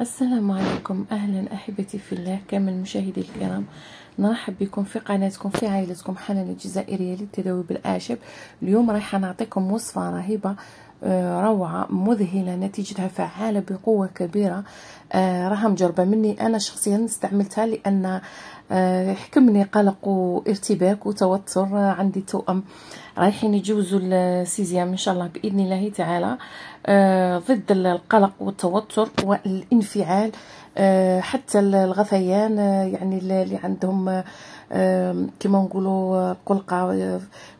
السلام عليكم اهلا احبتي في الله كامل مشاهدي الكرام نرحب بكم في قناتكم في عائلتكم حنان الجزائريه للتداوي بالاعشاب اليوم رايحه نعطيكم وصفه رهيبه آه، روعة مذهلة نتيجتها فعالة بقوة كبيرة راها مجربة مني أنا شخصيا استعملتها لأن آه، حكمني قلق وارتباك وتوتر عندي توأم رايحين يجوزوا السيزيام ان شاء الله باذن الله تعالى آه، ضد القلق والتوتر والانفعال آه، حتى الغثيان يعني اللي عندهم كما نقولوا قلقه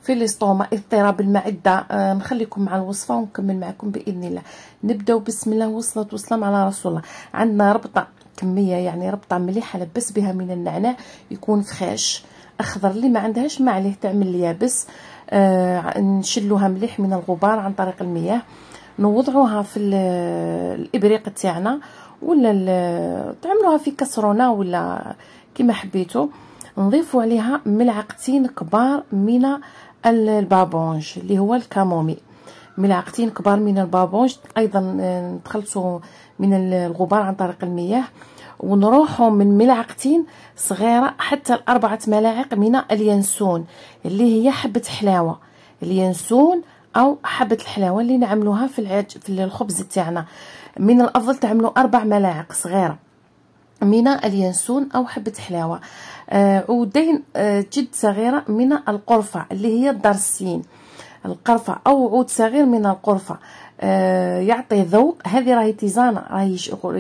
في الاستوما اضطراب المعده نخليكم مع الوصفه ونكمل معكم باذن الله نبداو بسم الله والصلاه والسلام على رسول الله عندنا ربطه كميه يعني ربطه مليحه لبس بها من النعناع يكون فخاش اخضر اللي ما عندهاش ما عليه تعمل يابس آه نشلوها مليح من الغبار عن طريق المياه نوضعوها في الابريق تاعنا ولا تعملوها في كسرونه ولا كما حبيتو نضيفوا عليها ملعقتين كبار من البابونج اللي هو الكامومي ملعقتين كبار من البابونج ايضا آه، نتخلصوا من الغبار عن طريق المياه ونروحوا من ملعقتين صغيره حتى لاربعه ملاعق من اليانسون اللي هي حبه حلاوه اليانسون او حبه الحلاوه اللي نعملوها في العج في الخبز تاعنا من الافضل تعملوا اربع ملاعق صغيره من اليانسون او حبه حلاوه آه عودين آه جد صغيره من القرفه اللي هي الدرسين القرفة أو عود صغير من القرفة آه، يعطي ذوق هذه راهي تيزانة راهي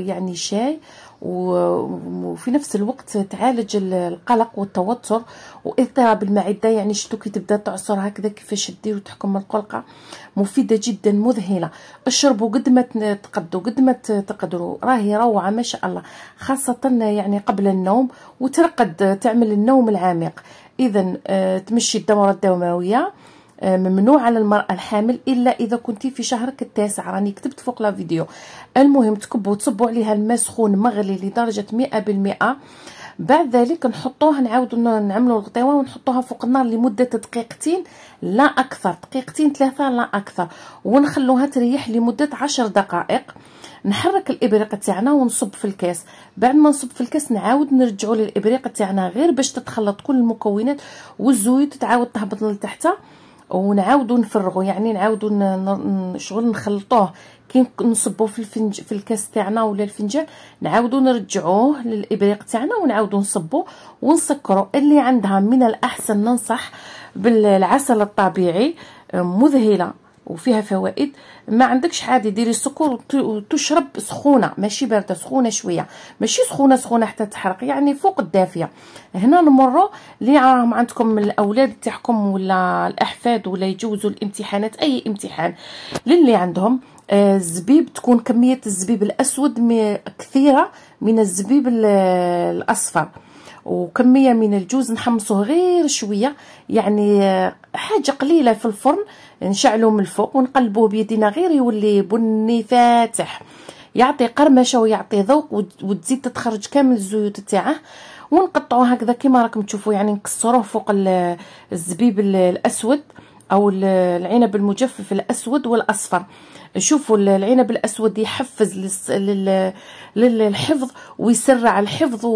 يعني شاي وفي نفس الوقت تعالج القلق والتوتر واضطراب المعده يعني شتو كي تبدا تعصر هكذا كيفاش دير وتحكم القلقه مفيده جدا مذهله اشربوا قد ما تقدوا قد ما تقدروا راهي روعه ما شاء الله خاصه يعني قبل النوم وترقد تعمل النوم العميق اذا آه، تمشي الدوره الدمويه آه، ممنوع على المرأة الحامل إلا إذا كنتي في شهرك التاسع راني كتبت فوق لا فيديو المهم تكبوا تصبوا عليها الماء سخون مغلي لدرجة مئة بالمئة بعد ذلك نحطوها نعاودو نعملو الغطيوه ونحطوها فوق النار لمده دقيقتين لا اكثر دقيقتين ثلاثه لا اكثر ونخلوها تريح لمده عشر دقائق نحرك الابريق تاعنا ونصب في الكاس بعد ما نصب في الكاس نعاود نرجعو للابريق تاعنا غير باش تتخلط كل المكونات والزيوت تعاود تهبط لتحتها ونعاودو نفرغو يعني نعاودو شغل نخلطوه كي نصبوه في الفنج في الكاس تاعنا ولا الفنجان نعاودو نرجعوه للابريق تاعنا ونعاودو نصبو ونسكرو اللي عندها من الاحسن ننصح بالعسل الطبيعي مذهله وفيها فوائد ما عندكش عادي ديري السكر وتشرب سخونه ماشي بارده سخونه شويه ماشي سخونه سخونه حتى تحرق يعني فوق الدافيه هنا نمروا اللي راهم عندكم الاولاد تاعكم ولا الاحفاد ولا يجوزوا الامتحانات اي امتحان للي عندهم آه، الزبيب تكون كميه الزبيب الاسود كثيره من الزبيب الاصفر وكميه من الجوز نحمصوه غير شويه يعني حاجه قليله في الفرن نشعلو من الفوق ونقلبوه بيدينا غير يولي بني فاتح يعطي قرمشه ويعطي ذوق وتزيد تتخرج كامل الزيوت تاعه ونقطعوه هكذا كما راكم تشوفوا يعني نكسروه فوق الزبيب الاسود او العنب المجفف الاسود والاصفر شوفوا العنب الاسود يحفز للحفظ ويسرع الحفظ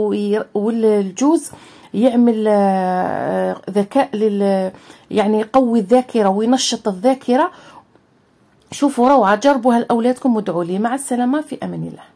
والجوز يعمل آه، ذكاء لل يعني يقوي الذاكره وينشط الذاكره شوفوا روعه جربوها لاولادكم وادعوا لي مع السلامه في امان الله